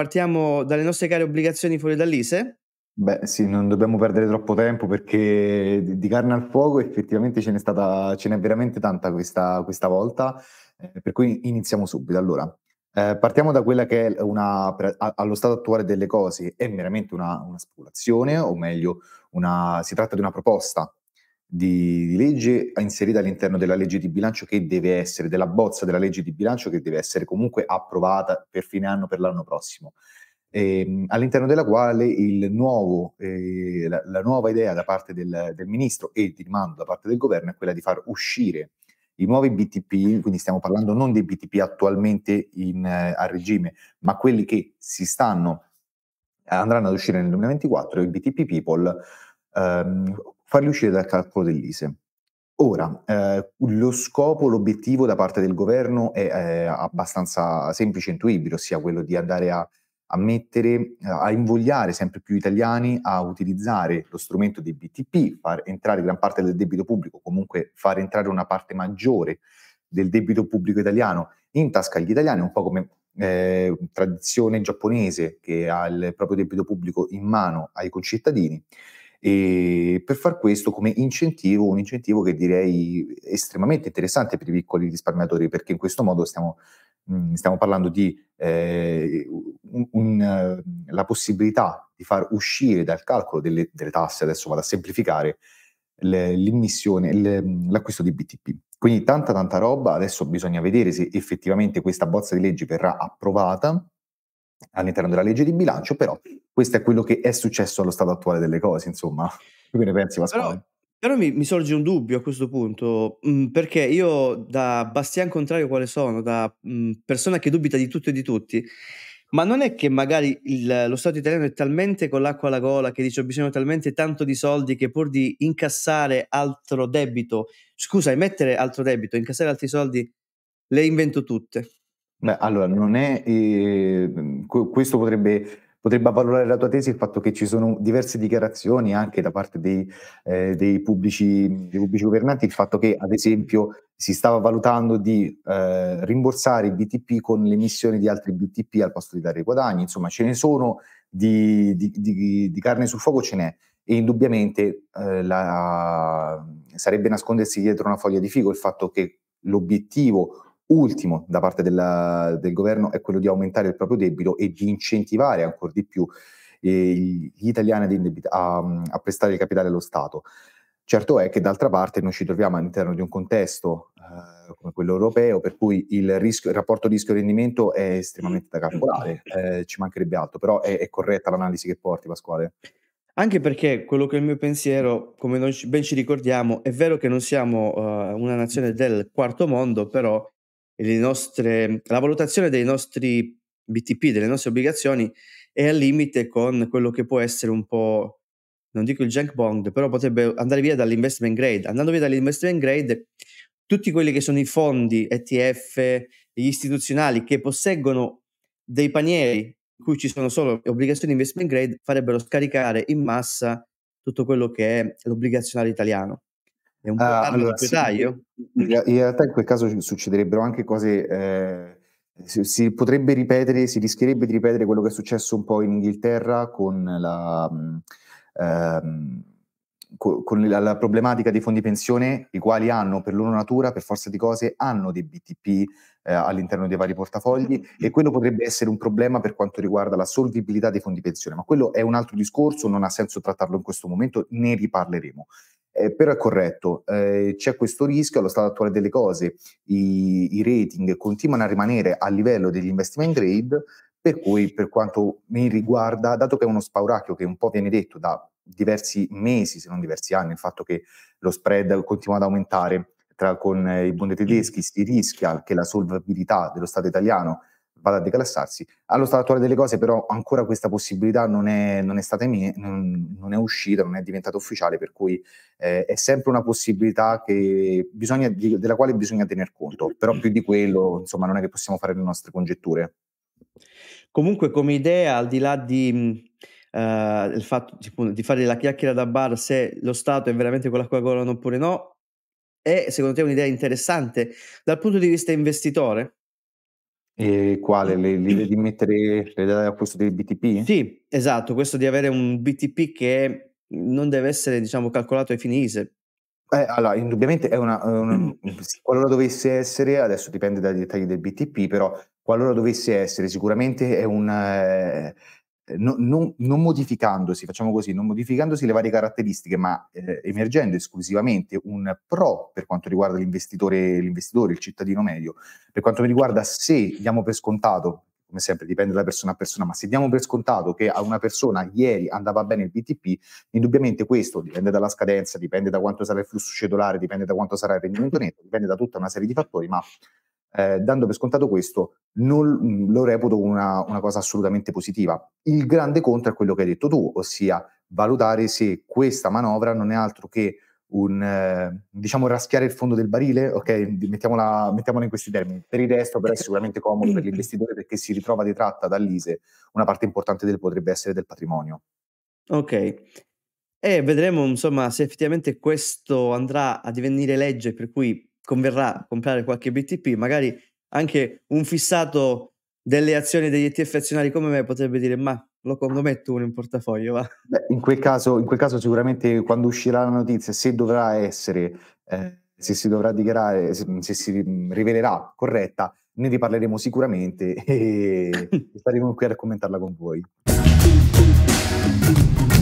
partiamo dalle nostre care obbligazioni fuori dall'ISE. Beh sì, non dobbiamo perdere troppo tempo perché di carne al fuoco effettivamente ce n'è, stata, ce n'è veramente tanta questa, questa volta, eh, per cui iniziamo subito. Allora, eh, partiamo da quella che è una, allo stato attuale delle cose, è meramente una, una speculazione, o meglio, una, si tratta di una proposta di, di, legge inserita all'interno della legge di bilancio che deve essere, della bozza della legge di bilancio che deve essere comunque approvata per fine anno per l'anno prossimo. Ehm, all'interno della quale nuovo, eh, la, la, nuova idea da parte del, del ministro e di rimando da parte del governo è quella di far uscire i nuovi BTP, quindi stiamo parlando non dei BTP attualmente in, eh, a regime, ma quelli che si stanno andranno ad uscire nel 2024, i BTP People, ehm, farli uscire dal calcolo dell'ISE. Ora, eh, lo scopo, l'obiettivo da parte del governo è, è abbastanza semplice e intuibile, ossia quello di andare a, a mettere, a invogliare sempre più italiani a utilizzare lo strumento dei BTP, far entrare gran parte del debito pubblico, comunque far entrare una parte maggiore del debito pubblico italiano in tasca agli italiani, un po' come eh, tradizione giapponese che ha il proprio debito pubblico in mano ai concittadini. E per far questo come incentivo, un incentivo che direi estremamente interessante per i piccoli risparmiatori, perché in questo modo stiamo, mm, stiamo parlando di eh, un, un, eh, la possibilità di far uscire dal calcolo delle, delle tasse, adesso vado a semplificare, le, l'immissione, le, mm, l'acquisto di BTP. Quindi tanta tanta roba, adesso bisogna vedere se effettivamente questa bozza di legge verrà approvata all'interno della legge di bilancio, però questo è quello che è successo allo stato attuale delle cose, insomma. Tu che ne pensi, Pasquale? Però mi, mi, sorge un dubbio a questo punto, mh, mm, perché io da bastian contrario quale sono, da mh, mm, persona che dubita di tutto e di tutti, ma non è che magari il, lo Stato italiano è talmente con l'acqua alla gola che dice ho bisogno talmente tanto di soldi che pur di incassare altro debito, scusa, emettere altro debito, incassare altri soldi, le invento tutte. Beh, allora, non è, eh, questo potrebbe potrebbe avvalorare la tua tesi il fatto che ci sono diverse dichiarazioni anche da parte dei, eh, dei, pubblici, dei pubblici, governanti, il fatto che ad esempio si stava valutando di eh, rimborsare i BTP con l'emissione di altri BTP al posto di dare i guadagni, insomma ce ne sono di, di, di, di carne sul fuoco, ce n'è e indubbiamente eh, la, sarebbe nascondersi dietro una foglia di figo il fatto che l'obiettivo ultimo da parte della, del governo è quello di aumentare il proprio debito e di incentivare ancora di più eh, gli italiani indebit- a, a, prestare il capitale allo Stato. Certo è che d'altra parte noi ci troviamo all'interno di un contesto eh, come quello europeo per cui il, rischio, il rapporto rischio-rendimento è estremamente da calcolare, eh, ci mancherebbe altro, però è, è corretta l'analisi che porti Pasquale? Anche perché quello che è il mio pensiero, come noi ben ci ricordiamo, è vero che non siamo uh, una nazione del quarto mondo, però nostre, la valutazione dei nostri BTP, delle nostre obbligazioni, è al limite con quello che può essere un po', non dico il junk bond, però potrebbe andare via dall'investment grade. Andando via dall'investment grade, tutti quelli che sono i fondi ETF, gli istituzionali che posseggono dei panieri in cui ci sono solo obbligazioni investment grade, farebbero scaricare in massa tutto quello che è l'obbligazionario italiano. È un po' ah, allora, operaio? In realtà in quel caso succederebbero anche cose... Eh, si, si, potrebbe ripetere, si rischierebbe di ripetere quello che è successo un po' in Inghilterra con la... Mm, ehm, con la, la, problematica dei fondi pensione, i quali hanno per loro natura, per forza di cose, hanno dei BTP eh, all'interno dei vari portafogli e mm. quello potrebbe essere un problema per quanto riguarda la solvibilità dei fondi pensione, ma quello è un altro discorso, non ha senso trattarlo in questo momento, ne riparleremo. Eh, però è corretto, eh, c'è questo rischio allo stato attuale delle cose, I, i rating continuano a rimanere a livello degli investment grade, per cui per quanto mi riguarda, dato che è uno spauracchio che un po' viene detto da diversi mesi, se non diversi anni, il fatto che lo spread continua ad aumentare tra, con eh, i bond tedeschi, si rischia che la solvabilità dello Stato italiano vada a declassarsi. Allo stato attuale delle cose però ancora questa possibilità non è, non è stata mia, non, non, è uscita, non è diventata ufficiale, per cui eh, è sempre una possibilità bisogna, di, della quale bisogna tener conto, però più di quello insomma non è che possiamo fare le nostre congetture. Comunque come idea, al di là di... Uh, il fatto tipo, di fare la chiacchiera da bar se lo Stato è veramente quella Coca-Cola oppure no, è secondo te un'idea interessante dal punto di vista investitore? E quale? L'idea di mettere le date a questo del BTP? Sì, esatto, questo di avere un BTP che non deve essere diciamo, calcolato ai fini ISE. Eh, allora, indubbiamente è una, una qualora dovesse essere, adesso dipende dai dettagli del BTP, però qualora dovesse essere, sicuramente è un... Eh, non, non, non, modificandosi, facciamo così, non modificandosi le varie caratteristiche, ma eh, emergendo esclusivamente un pro per quanto riguarda l'investitore, l'investitore, il cittadino medio. Per quanto mi riguarda, se diamo per scontato, come sempre dipende da persona a persona, ma se diamo per scontato che a una persona ieri andava bene il BTP, indubbiamente questo dipende dalla scadenza, dipende da quanto sarà il flusso cedolare, dipende da quanto sarà il rendimento netto, dipende da tutta una serie di fattori, ma eh, dando per scontato questo, non mm, lo reputo una, una, cosa assolutamente positiva. Il grande contro è quello che hai detto tu, ossia valutare se questa manovra non è altro che un eh, diciamo raschiare il fondo del barile, ok? Mettiamola, mettiamola in questi termini. Per il resto, però, è eh, sicuramente comodo per eh. l'investitore perché si ritrova detratta dall'ISE una parte importante del potrebbe essere del patrimonio. Ok. E eh, vedremo insomma se effettivamente questo andrà a divenire legge, per cui converrà comprare qualche BTP, magari anche un fissato delle azioni degli ETF azionari come me potrebbe dire ma lo, lo metto uno in portafoglio va. Beh, in, quel caso, in, quel caso, sicuramente quando uscirà la notizia se dovrà essere eh, se si dovrà dichiarare se, se, si rivelerà corretta ne riparleremo sicuramente e staremo qui a commentarla con voi